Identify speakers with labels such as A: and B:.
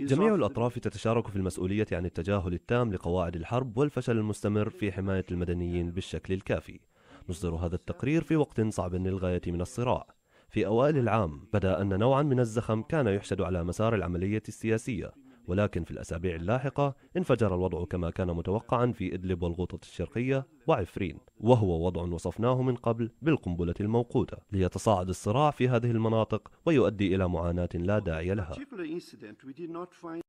A: جميع الأطراف تتشارك في المسؤولية عن التجاهل التام لقواعد الحرب والفشل المستمر في حماية المدنيين بالشكل الكافي نصدر هذا التقرير في وقت صعب للغاية من الصراع في أوائل العام بدا أن نوعا من الزخم كان يحشد على مسار العملية السياسية ولكن في الأسابيع اللاحقة انفجر الوضع كما كان متوقعا في إدلب والغوطة الشرقية وعفرين وهو وضع وصفناه من قبل بالقنبلة الموقوتة ليتصاعد الصراع في هذه المناطق ويؤدي إلى معاناة لا داعي
B: لها